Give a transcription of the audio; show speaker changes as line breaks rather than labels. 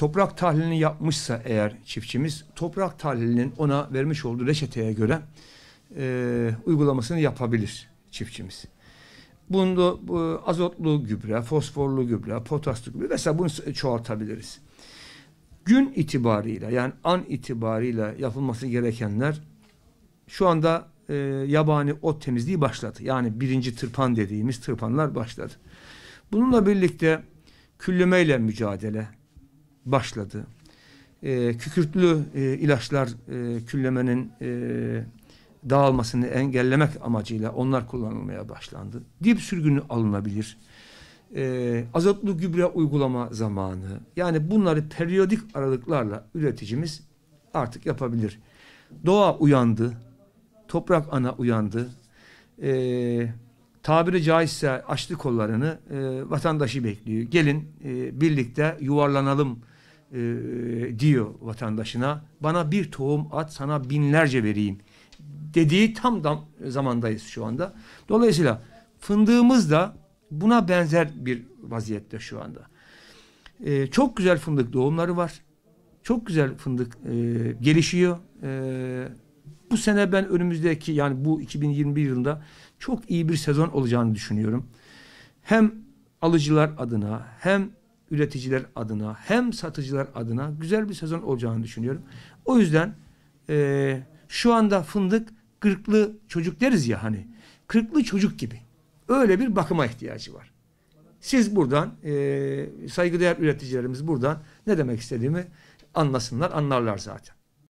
toprak tahlilini yapmışsa eğer çiftçimiz toprak tahlilinin ona vermiş olduğu reçeteye göre e, uygulamasını yapabilir çiftçimiz. Bunda bu, azotlu gübre, fosforlu gübre, potaslı gübre vesaire bunu çoğaltabiliriz. Gün itibarıyla yani an itibarıyla yapılması gerekenler şu anda e, yabani ot temizliği başladı. Yani birinci tırpan dediğimiz tırpanlar başladı. Bununla birlikte küllemeyle mücadele, başladı. E, kükürtlü e, ilaçlar e, küllemenin e, dağılmasını engellemek amacıyla onlar kullanılmaya başlandı. Dip sürgünü alınabilir. E, azotlu gübre uygulama zamanı. Yani bunları periyodik aralıklarla üreticimiz artık yapabilir. Doğa uyandı. Toprak ana uyandı. E, tabiri caizse açtı kollarını e, vatandaşı bekliyor. Gelin e, birlikte yuvarlanalım e, diyor vatandaşına bana bir tohum at sana binlerce vereyim dediği tam da zamandayız şu anda. Dolayısıyla fındığımız da buna benzer bir vaziyette şu anda. E, çok güzel fındık doğumları var. Çok güzel fındık e, gelişiyor. E, bu sene ben önümüzdeki yani bu 2021 yılında çok iyi bir sezon olacağını düşünüyorum. Hem alıcılar adına hem üreticiler adına hem satıcılar adına güzel bir sezon olacağını düşünüyorum. O yüzden e, şu anda fındık kırklı çocuk deriz ya hani. Kırklı çocuk gibi. Öyle bir bakıma ihtiyacı var. Siz buradan e, saygıdeğer üreticilerimiz buradan ne demek istediğimi anlasınlar, anlarlar zaten.